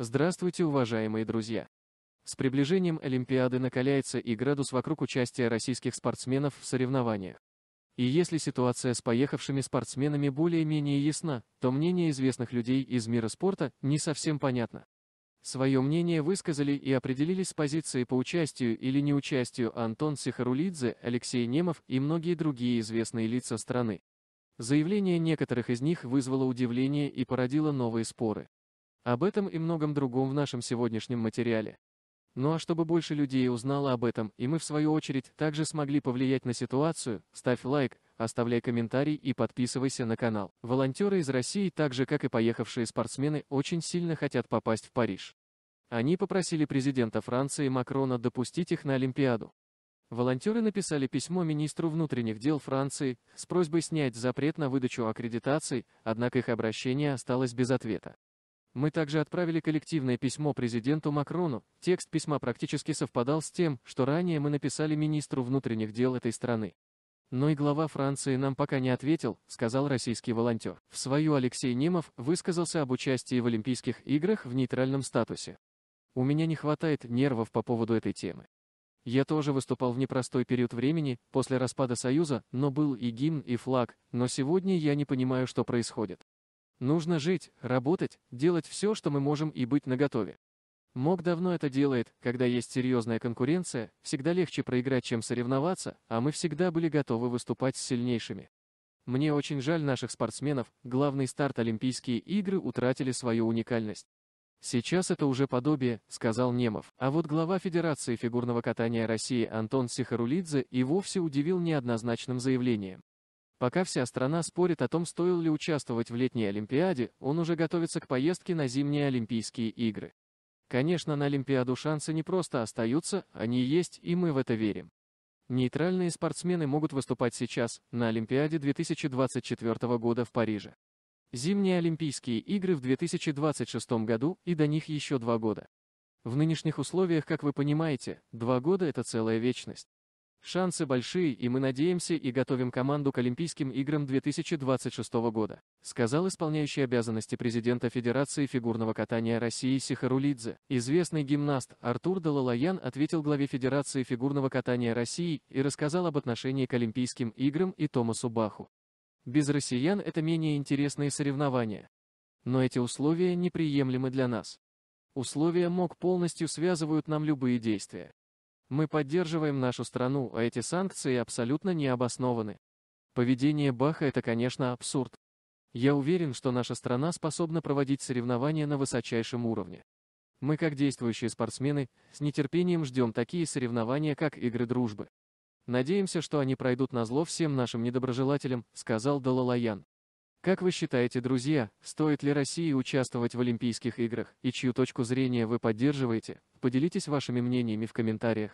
Здравствуйте, уважаемые друзья! С приближением Олимпиады накаляется и градус вокруг участия российских спортсменов в соревнованиях. И если ситуация с поехавшими спортсменами более-менее ясна, то мнение известных людей из мира спорта не совсем понятно. Свое мнение высказали и определились с позицией по участию или неучастию Антон Сихарулидзе, Алексей Немов и многие другие известные лица страны. Заявление некоторых из них вызвало удивление и породило новые споры. Об этом и многом другом в нашем сегодняшнем материале. Ну а чтобы больше людей узнало об этом, и мы в свою очередь также смогли повлиять на ситуацию, ставь лайк, оставляй комментарий и подписывайся на канал. Волонтеры из России, так же как и поехавшие спортсмены, очень сильно хотят попасть в Париж. Они попросили президента Франции Макрона допустить их на Олимпиаду. Волонтеры написали письмо министру внутренних дел Франции с просьбой снять запрет на выдачу аккредитаций, однако их обращение осталось без ответа. Мы также отправили коллективное письмо президенту Макрону. Текст письма практически совпадал с тем, что ранее мы написали министру внутренних дел этой страны. Но «Ну и глава Франции нам пока не ответил, сказал российский волонтер. В свою Алексей Немов высказался об участии в Олимпийских играх в нейтральном статусе. У меня не хватает нервов по поводу этой темы. Я тоже выступал в непростой период времени, после распада Союза, но был и гимн, и флаг, но сегодня я не понимаю, что происходит. Нужно жить, работать, делать все, что мы можем и быть наготове. МОК давно это делает, когда есть серьезная конкуренция, всегда легче проиграть, чем соревноваться, а мы всегда были готовы выступать с сильнейшими. Мне очень жаль наших спортсменов, главный старт Олимпийские игры утратили свою уникальность. Сейчас это уже подобие, сказал Немов. А вот глава Федерации фигурного катания России Антон Сихарулидзе и вовсе удивил неоднозначным заявлением. Пока вся страна спорит о том, стоил ли участвовать в летней Олимпиаде, он уже готовится к поездке на зимние Олимпийские игры. Конечно, на Олимпиаду шансы не просто остаются, они есть, и мы в это верим. Нейтральные спортсмены могут выступать сейчас, на Олимпиаде 2024 года в Париже. Зимние Олимпийские игры в 2026 году, и до них еще два года. В нынешних условиях, как вы понимаете, два года – это целая вечность. Шансы большие, и мы надеемся и готовим команду к Олимпийским играм 2026 года, сказал исполняющий обязанности президента Федерации фигурного катания России Сихарулидзе. Известный гимнаст Артур Далалаян ответил главе Федерации фигурного катания России и рассказал об отношении к Олимпийским играм и Томасу Баху. Без россиян это менее интересные соревнования. Но эти условия неприемлемы для нас. Условия МОК полностью связывают нам любые действия. Мы поддерживаем нашу страну, а эти санкции абсолютно не обоснованы. Поведение Баха это, конечно, абсурд. Я уверен, что наша страна способна проводить соревнования на высочайшем уровне. Мы, как действующие спортсмены, с нетерпением ждем такие соревнования, как Игры Дружбы. Надеемся, что они пройдут на зло всем нашим недоброжелателям, сказал Далалаян. Как вы считаете, друзья, стоит ли России участвовать в Олимпийских играх, и чью точку зрения вы поддерживаете? Поделитесь вашими мнениями в комментариях.